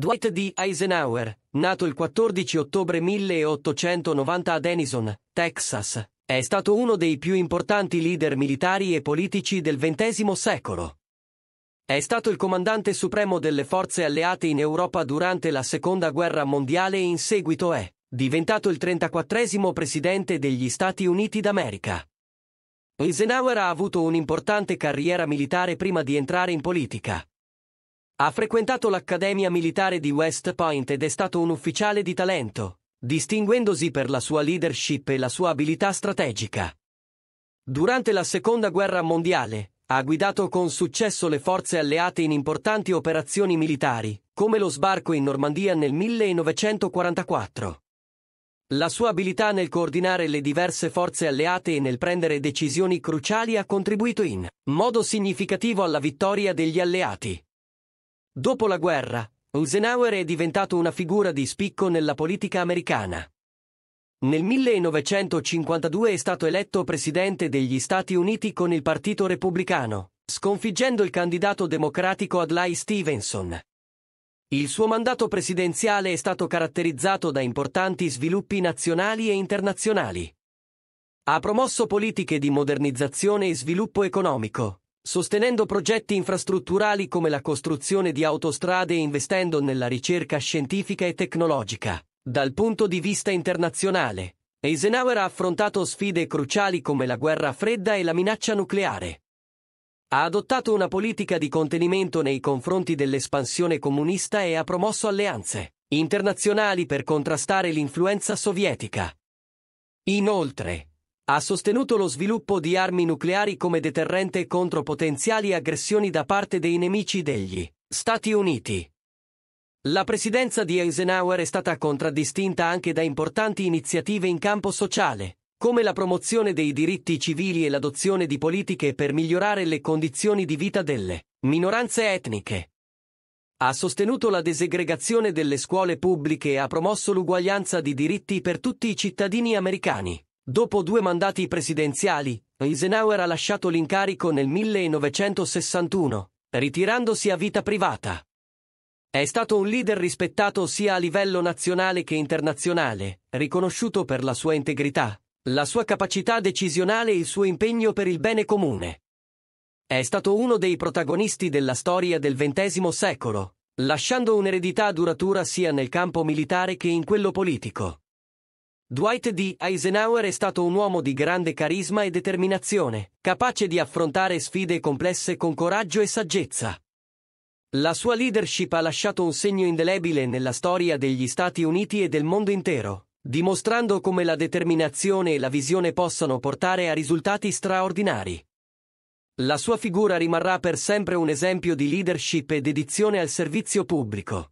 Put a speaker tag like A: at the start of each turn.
A: Dwight D. Eisenhower, nato il 14 ottobre 1890 a Denison, Texas, è stato uno dei più importanti leader militari e politici del XX secolo. È stato il comandante supremo delle forze alleate in Europa durante la Seconda Guerra Mondiale e in seguito è diventato il 34 presidente degli Stati Uniti d'America. Eisenhower ha avuto un'importante carriera militare prima di entrare in politica. Ha frequentato l'Accademia Militare di West Point ed è stato un ufficiale di talento, distinguendosi per la sua leadership e la sua abilità strategica. Durante la Seconda Guerra Mondiale, ha guidato con successo le forze alleate in importanti operazioni militari, come lo sbarco in Normandia nel 1944. La sua abilità nel coordinare le diverse forze alleate e nel prendere decisioni cruciali ha contribuito in modo significativo alla vittoria degli alleati. Dopo la guerra, Eisenhower è diventato una figura di spicco nella politica americana. Nel 1952 è stato eletto presidente degli Stati Uniti con il Partito Repubblicano, sconfiggendo il candidato democratico Adlai Stevenson. Il suo mandato presidenziale è stato caratterizzato da importanti sviluppi nazionali e internazionali. Ha promosso politiche di modernizzazione e sviluppo economico, sostenendo progetti infrastrutturali come la costruzione di autostrade e investendo nella ricerca scientifica e tecnologica. Dal punto di vista internazionale, Eisenhower ha affrontato sfide cruciali come la guerra fredda e la minaccia nucleare. Ha adottato una politica di contenimento nei confronti dell'espansione comunista e ha promosso alleanze internazionali per contrastare l'influenza sovietica. Inoltre, ha sostenuto lo sviluppo di armi nucleari come deterrente contro potenziali aggressioni da parte dei nemici degli Stati Uniti. La presidenza di Eisenhower è stata contraddistinta anche da importanti iniziative in campo sociale, come la promozione dei diritti civili e l'adozione di politiche per migliorare le condizioni di vita delle minoranze etniche. Ha sostenuto la desegregazione delle scuole pubbliche e ha promosso l'uguaglianza di diritti per tutti i cittadini americani. Dopo due mandati presidenziali, Eisenhower ha lasciato l'incarico nel 1961, ritirandosi a vita privata. È stato un leader rispettato sia a livello nazionale che internazionale, riconosciuto per la sua integrità, la sua capacità decisionale e il suo impegno per il bene comune. È stato uno dei protagonisti della storia del XX secolo, lasciando un'eredità duratura sia nel campo militare che in quello politico. Dwight D. Eisenhower è stato un uomo di grande carisma e determinazione, capace di affrontare sfide complesse con coraggio e saggezza. La sua leadership ha lasciato un segno indelebile nella storia degli Stati Uniti e del mondo intero, dimostrando come la determinazione e la visione possano portare a risultati straordinari. La sua figura rimarrà per sempre un esempio di leadership e dedizione al servizio pubblico.